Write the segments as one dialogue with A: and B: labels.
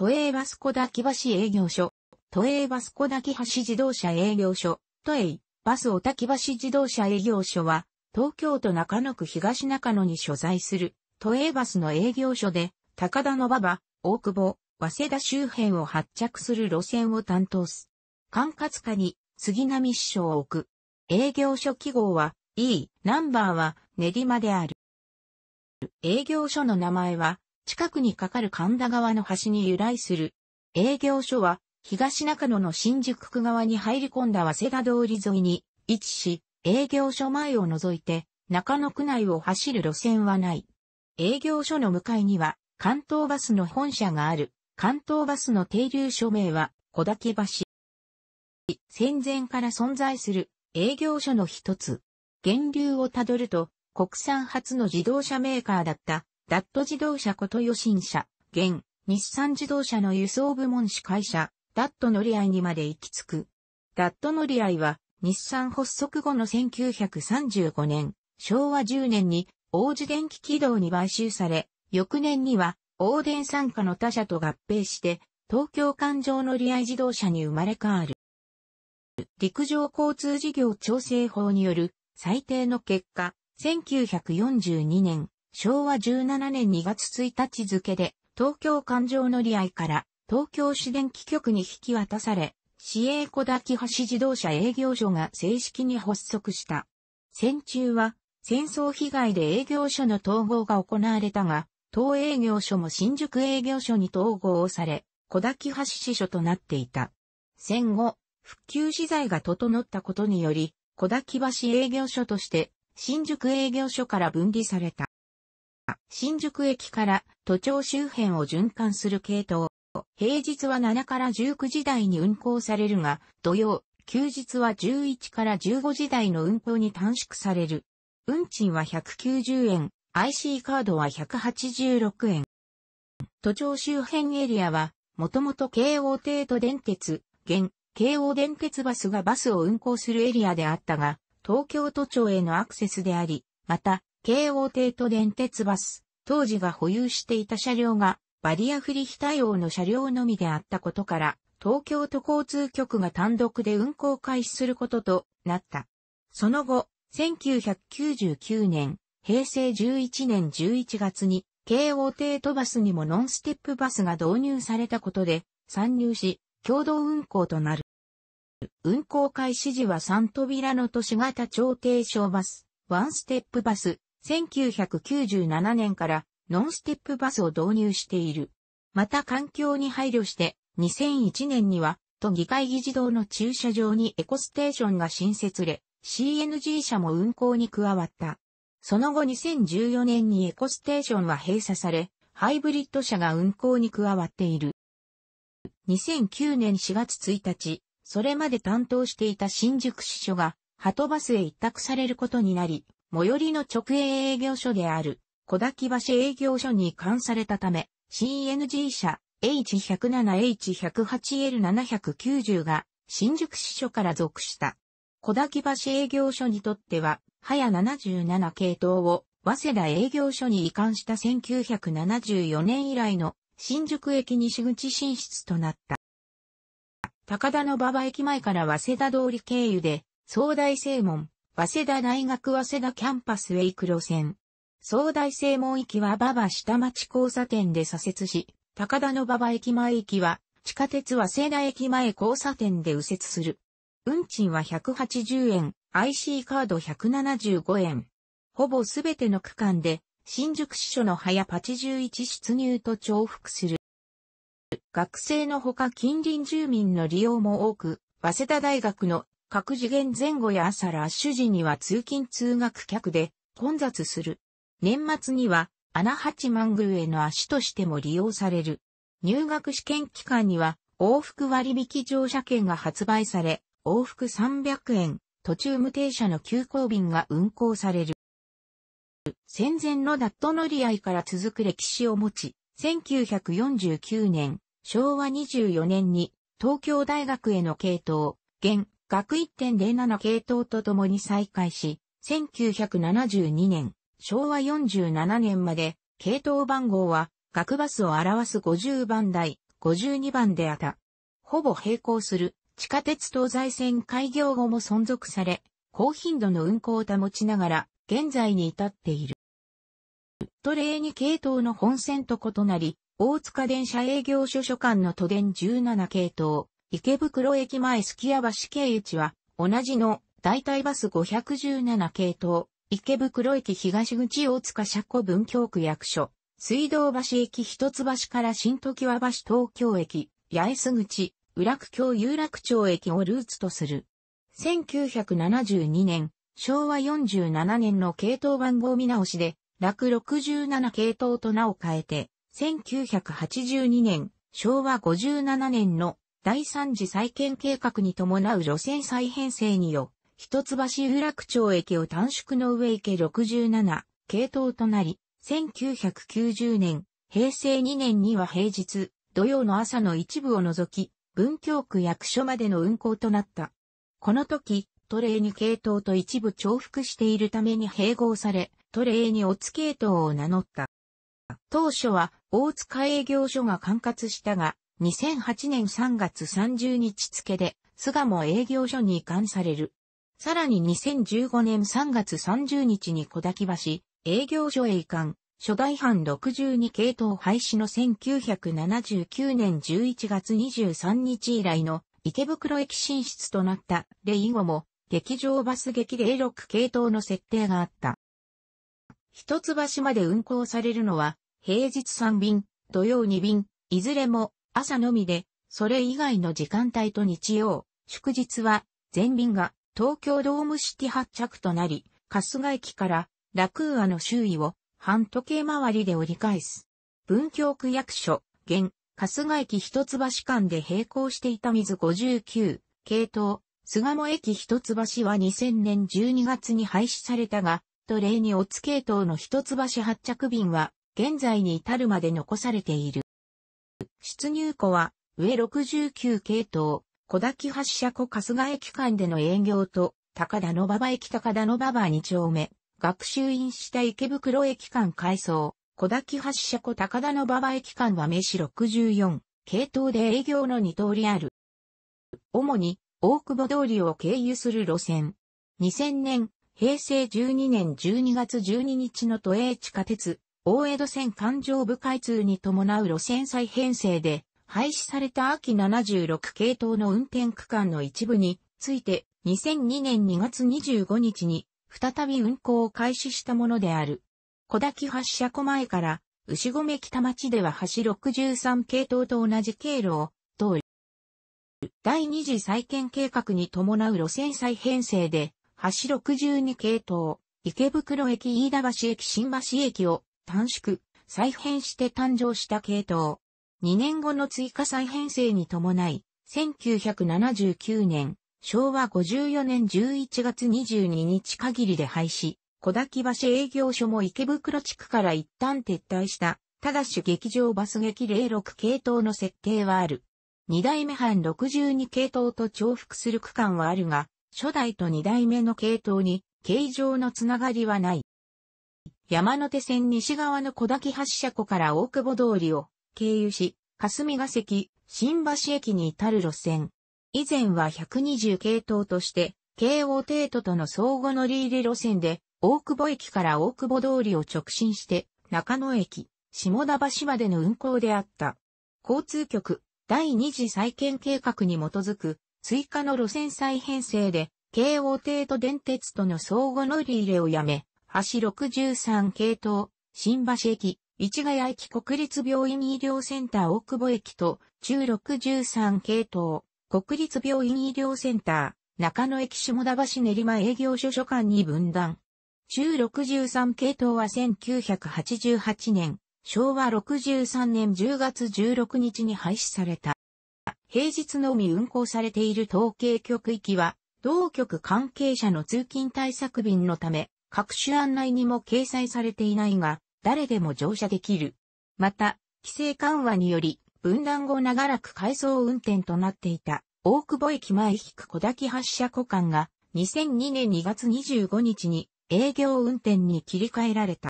A: 都営バス小滝橋営業所、都営バス小滝橋自動車営業所、都営バス小滝橋自動車営業所は、東京都中野区東中野に所在する、都営バスの営業所で、高田の馬場、大久保、早稲田周辺を発着する路線を担当す。管轄下に杉並支所を置く。営業所記号は E、ナンバーは練馬である。営業所の名前は近くにかかる神田川の橋に由来する。営業所は、東中野の新宿区側に入り込んだ早稲田通り沿いに位置し、営業所前を除いて、中野区内を走る路線はない。営業所の向かいには、関東バスの本社がある、関東バスの停留所名は、小竹橋。戦前から存在する営業所の一つ。源流をたどると、国産初の自動車メーカーだったダット自動車こと予信者、現、日産自動車の輸送部門司会社、ダット乗り合いにまで行き着く。ダット乗り合いは、日産発足後の1935年、昭和10年に、王子電気軌道に買収され、翌年には、王電参加の他社と合併して、東京環状乗り合い自動車に生まれ変わる。陸上交通事業調整法による最低の結果、1942年、昭和17年2月1日付で、東京環状乗り合いから、東京市電気局に引き渡され、市営小滝橋自動車営業所が正式に発足した。戦中は、戦争被害で営業所の統合が行われたが、当営業所も新宿営業所に統合をされ、小滝橋支所となっていた。戦後、復旧資材が整ったことにより、小滝橋営業所として、新宿営業所から分離された。新宿駅から都庁周辺を循環する系統。平日は7から19時台に運行されるが、土曜、休日は11から15時台の運行に短縮される。運賃は190円、IC カードは186円。都庁周辺エリアは、もともと京王帝都電鉄、現、京王電鉄バスがバスを運行するエリアであったが、東京都庁へのアクセスであり、また、京王帝都電鉄バス、当時が保有していた車両がバリアフリ非対応の車両のみであったことから、東京都交通局が単独で運行開始することとなった。その後、1999年、平成11年11月に、京王帝都バスにもノンステップバスが導入されたことで、参入し、共同運行となる。運行開始時は3扉の都市型超低床バス、ワンステップバス、1997年からノンステップバスを導入している。また環境に配慮して2001年には都議会議事堂の駐車場にエコステーションが新設れ CNG 車も運行に加わった。その後2014年にエコステーションは閉鎖されハイブリッド車が運行に加わっている。2009年4月1日、それまで担当していた新宿支所が、鳩バスへ一択されることになり、最寄りの直営営業所である、小滝橋営業所に移管されたため、CNG 車 H107H108L790 が新宿支所から属した。小滝橋営業所にとっては、早77系統を早稲田営業所に移管した1974年以来の新宿駅西口進出となった。高田の馬場駅前から早稲田通り経由で、総大正門、早稲田大学早稲田キャンパスへ行く路線。総大正門駅は馬場下町交差点で左折し、高田の馬場駅前駅は地下鉄早稲田駅前交差点で右折する。運賃は180円、IC カード175円。ほぼすべての区間で新宿支所の早81出入と重複する。学生のほか近隣住民の利用も多く、早稲田大学の各次元前後や朝ラッシュ時には通勤通学客で混雑する。年末には穴八幡宮への足としても利用される。入学試験期間には往復割引乗車券が発売され、往復300円、途中無停車の急行便が運行される。戦前のダット乗り合いから続く歴史を持ち、1949年、昭和24年に東京大学への系統、現学1.07系統とともに再開し、1972年、昭和47年まで、系統番号は、学バスを表す50番台、52番であった。ほぼ並行する、地下鉄東西線開業後も存続され、高頻度の運行を保ちながら、現在に至っている。都令に系統の本線と異なり、大塚電車営業所所管の都電17系統、池袋駅前すきや橋経一は、同じの、代替バス517系統、池袋駅東口大塚車庫文京区役所、水道橋駅一橋から新時和橋東京駅、八重洲口、浦久京有楽町駅をルーツとする。1972年、昭和47年の系統番号見直しで、楽67系統と名を変えて、1982年、昭和57年の第3次再建計画に伴う路線再編成によ、一橋有楽町駅を短縮の上池67系統となり、1990年、平成2年には平日、土曜の朝の一部を除き、文京区役所までの運行となった。この時、トレーニ系統と一部重複しているために併合され、トレーニオツ系統を名乗った。当初は大塚営業所が管轄したが、2008年3月30日付で、菅も営業所に移管される。さらに2015年3月30日に小滝橋営業所へ移管、初代版62系統廃止の1979年11月23日以来の池袋駅進出となったで以後も劇場バス劇で6系統の設定があった。一橋まで運行されるのは平日3便、土曜2便、いずれも朝のみで、それ以外の時間帯と日曜、祝日は、全便が東京ドームシティ発着となり、春日駅からラクーアの周囲を半時計回りで折り返す。文京区役所、現、春日駅一橋間で並行していた水59、系統、菅野駅一橋は2000年12月に廃止されたが、と例にオツ系統の一橋発着便は、現在に至るまで残されている。出入庫は、上69系統、小滝発車庫春日駅間での営業と、高田の馬場駅高田の馬場2丁目、学習院下池袋駅間改装、小滝発車庫高田の馬場駅間は名詞64、系統で営業の2通りある。主に、大久保通りを経由する路線。2000年、平成12年12月12日の都営地下鉄、大江戸線環状部開通に伴う路線再編成で、廃止された秋76系統の運転区間の一部について、2002年2月25日に、再び運行を開始したものである。小滝発車庫前から、牛込北町では橋63系統と同じ経路を通り、第二次再建計画に伴う路線再編成で、橋62系統、池袋駅飯田橋駅新橋駅を短縮、再編して誕生した系統。2年後の追加再編成に伴い、1979年、昭和54年11月22日限りで廃止、小滝橋営業所も池袋地区から一旦撤退した、ただし劇場バス劇06系統の設定はある。2代目班62系統と重複する区間はあるが、初代と2代目の系統に、形状のつながりはない。山手線西側の小滝発車庫から大久保通りを経由し、霞ヶ関、新橋駅に至る路線。以前は120系統として、京王帝都との相互乗り入れ路線で、大久保駅から大久保通りを直進して、中野駅、下田橋までの運行であった。交通局、第二次再建計画に基づく、追加の路線再編成で、京王帝都電鉄との相互乗り入れをやめ、橋63系統、新橋駅、市ヶ谷駅国立病院医療センター大久保駅と、中63系統、国立病院医療センター、中野駅下田橋練馬営業所所管に分断。中63系統は1988年、昭和63年10月16日に廃止された。平日のみ運行されている統計局域は、同局関係者の通勤対策便のため、各種案内にも掲載されていないが、誰でも乗車できる。また、規制緩和により、分断後長らく改装運転となっていた、大久保駅前引く小滝発車区間が、2002年2月25日に営業運転に切り替えられた。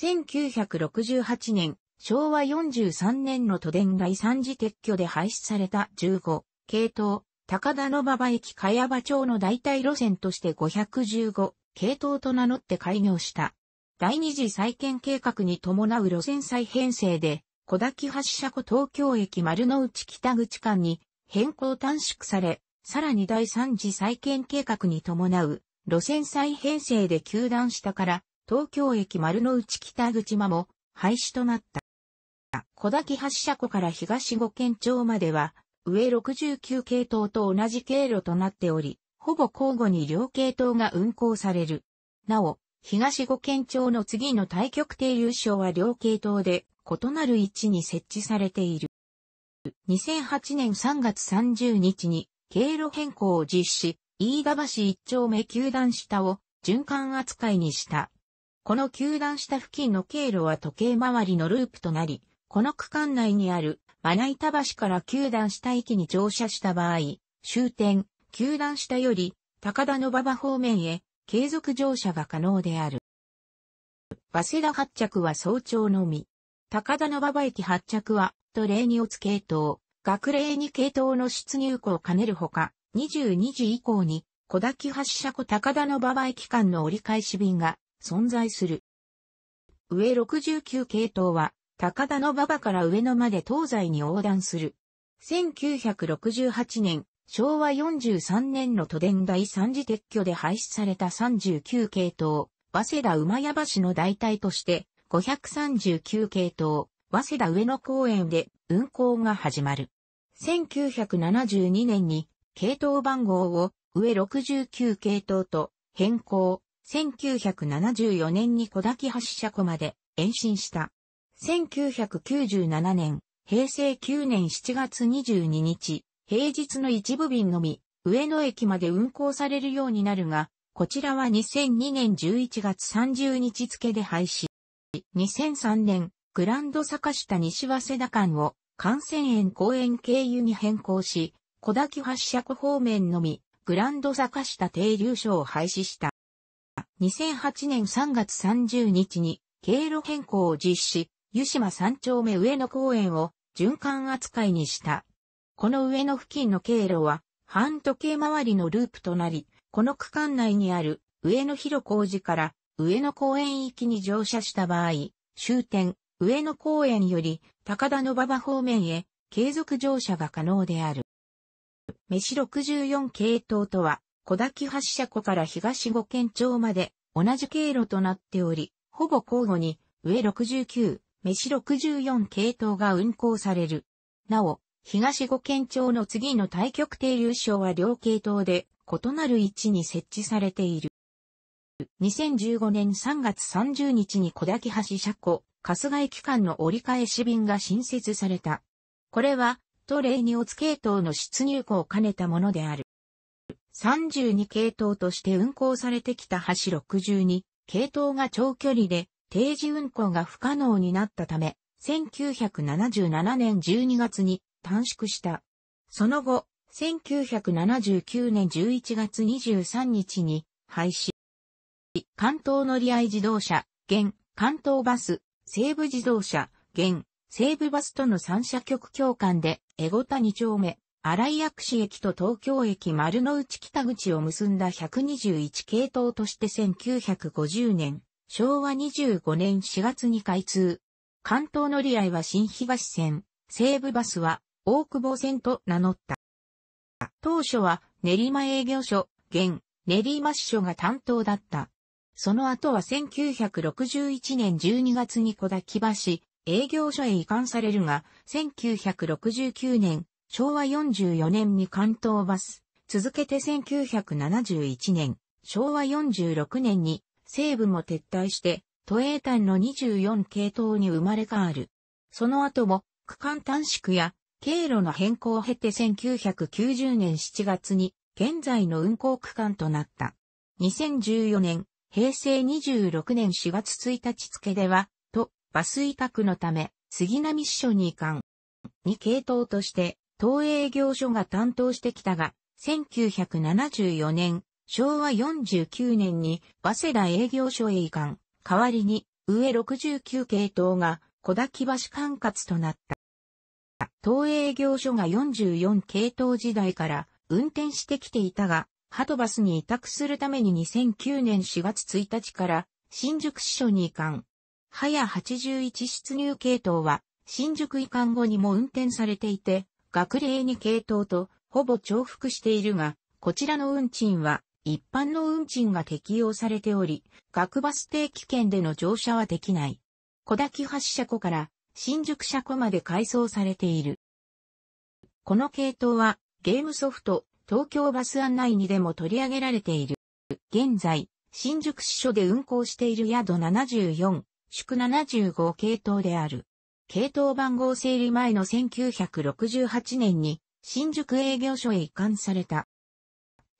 A: 1968年、昭和43年の都電第3次撤去で廃止された15系統、高田の馬場駅茅場町の代替路線として515系統と名乗って開業した。第二次再建計画に伴う路線再編成で、小滝発車湖東京駅丸の内北口間に変更短縮され、さらに第三次再建計画に伴う路線再編成で球したから東京駅丸の内北口間も廃止となった。小滝発車湖から東五県庁までは、上69系統と同じ経路となっており、ほぼ交互に両系統が運行される。なお、東五県庁の次の対極停留所は両系統で異なる位置に設置されている。2008年3月30日に経路変更を実施、飯田橋一丁目球団下を循環扱いにした。この球団下付近の経路は時計回りのループとなり、この区間内にあるまな板橋から球団下駅に乗車した場合、終点、球団下より、高田の馬場方面へ、継続乗車が可能である。早稲田発着は早朝のみ。高田の馬場駅発着は、と例におつ系統、学例に系統の出入庫を兼ねるほか、22時以降に、小滝発車庫高田の馬場駅間の折り返し便が存在する。上69系統は、高田の馬場から上野まで東西に横断する。1968年、昭和43年の都電第三次撤去で廃止された39系統、早稲田馬屋橋の代替として、539系統、早稲田上野公園で運行が始まる。1972年に系統番号を上69系統と変更、1974年に小滝橋車庫まで延伸した。1997年、平成9年7月22日、平日の一部便のみ、上野駅まで運行されるようになるが、こちらは2002年11月30日付で廃止。2003年、グランド坂下西早稲田間を幹線園公園経由に変更し、小滝発区方面のみ、グランド坂下停留所を廃止した。2008年3月30日に経路変更を実施、湯島三丁目上野公園を循環扱いにした。この上の付近の経路は、半時計回りのループとなり、この区間内にある上野広小路から上野公園域に乗車した場合、終点、上野公園より高田の馬場方面へ継続乗車が可能である。飯64系統とは、小滝発車庫から東五県町まで同じ経路となっており、ほぼ交互に上69、飯64系統が運行される。なお、東五県庁の次の対局停留所は両系統で異なる位置に設置されている。2015年3月30日に小滝橋車庫、春日駅間の折り返し便が新設された。これは、都令にオツ系統の出入庫を兼ねたものである。32系統として運行されてきた橋62系統が長距離で定時運行が不可能になったため、1977年12月に短縮した。その後、1979年11月23日に廃止。関東乗り合い自動車、現、関東バス、西部自動車、現、西部バスとの三社局協感で、江ゴた2丁目、荒井薬師駅と東京駅丸の内北口を結んだ121系統として1950年、昭和25年4月に開通。関東乗り合いは新東線、西部バスは大久保線と名乗った。当初は練馬営業所、現、練馬支所が担当だった。その後は1961年12月に小滝橋、営業所へ移管されるが、1969年、昭和44年に関東バス、続けて1971年、昭和46年に西部も撤退して、都営単の24系統に生まれ変わる。その後も、区間短縮や経路の変更を経て1990年7月に現在の運行区間となった。2014年、平成26年4月1日付では、と、バス委託のため、杉並支所に移管。に系統として、東営業所が担当してきたが、1974年、昭和49年に、早稲田営業所へ移管。代わりに、上69系統が、小滝橋管轄となった。東営業所が44系統時代から運転してきていたが、ハトバスに委託するために2009年4月1日から新宿支所に移管。早81出入系統は新宿移管後にも運転されていて、学齢に系統とほぼ重複しているが、こちらの運賃は一般の運賃が適用されており、学バス定期券での乗車はできない。小滝発車庫から新宿車庫まで改装されている。この系統はゲームソフト東京バス案内にでも取り上げられている。現在、新宿支所で運行している宿74、宿75系統である。系統番号整理前の1968年に新宿営業所へ移管された。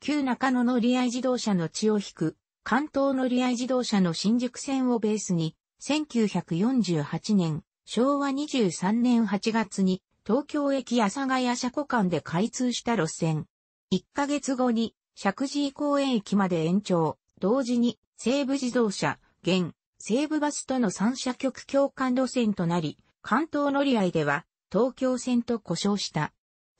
A: 旧中野乗り合い自動車の血を引く関東乗り合い自動車の新宿線をベースに1948年昭和23年8月に東京駅阿佐ヶ谷車庫間で開通した路線。1ヶ月後に石神井公園駅まで延長、同時に西武自動車、現、西武バスとの三車局共感路線となり、関東乗り合いでは東京線と故障した。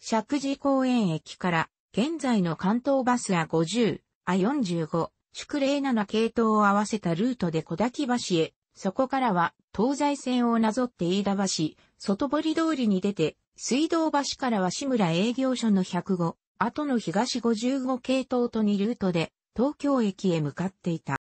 A: 石神井公園駅から現在の関東バスは50、あ45、宿霊7系統を合わせたルートで小滝橋へそこからは東西線をなぞって飯田橋、外堀通りに出て、水道橋からは志村営業所の105、後の東55系統と2ルートで、東京駅へ向かっていた。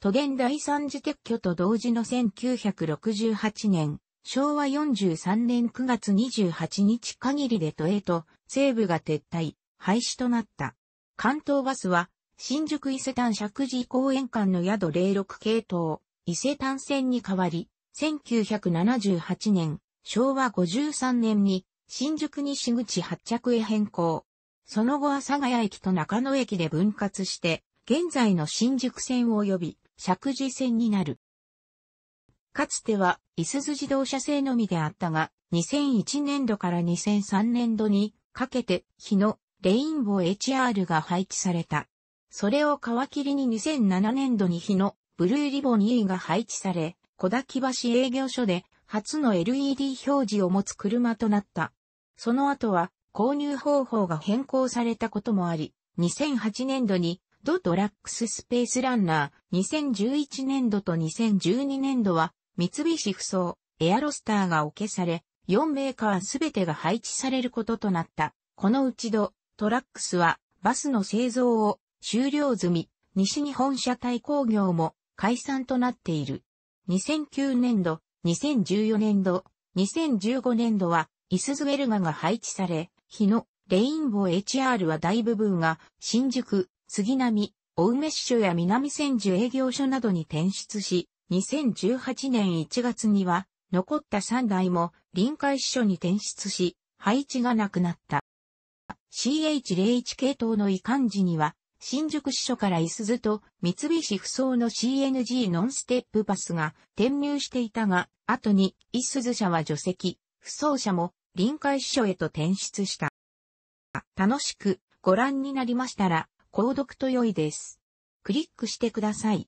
A: 都電第三次撤去と同時の1968年、昭和43年9月28日限りで都営と西部が撤退、廃止となった。関東バスは、新宿伊勢丹石寺公園間の宿06系統、伊勢丹線に変わり、1978年、昭和53年に新宿西口発着へ変更。その後阿佐ヶ谷駅と中野駅で分割して、現在の新宿線及び石寺線になる。かつては、いすゞ自動車製のみであったが、2001年度から2003年度にかけて、日のレインボー HR が配置された。それを皮切りに2007年度に日のブルーリボン E が配置され、小滝橋営業所で初の LED 表示を持つ車となった。その後は購入方法が変更されたこともあり、2008年度にドトラックススペースランナー、2011年度と2012年度は三菱不装、エアロスターが置けされ、4メーカーすべてが配置されることとなった。このうちド、トラックスはバスの製造を終了済み、西日本車体工業も解散となっている。2009年度、2014年度、2015年度は、イスズウェルガが配置され、日のレインボー HR は大部分が新宿、杉並、大梅市所や南千住営業所などに転出し、2018年1月には残った3台も臨海支所に転出し、配置がなくなった。CH01 系統の遺管時には新宿支所から伊豆と三菱不走の CNG ノンステップバスが転入していたが、後に伊豆社は除籍、不走者も臨海支所へと転出した。楽しくご覧になりましたら、購読と良いです。クリックしてください。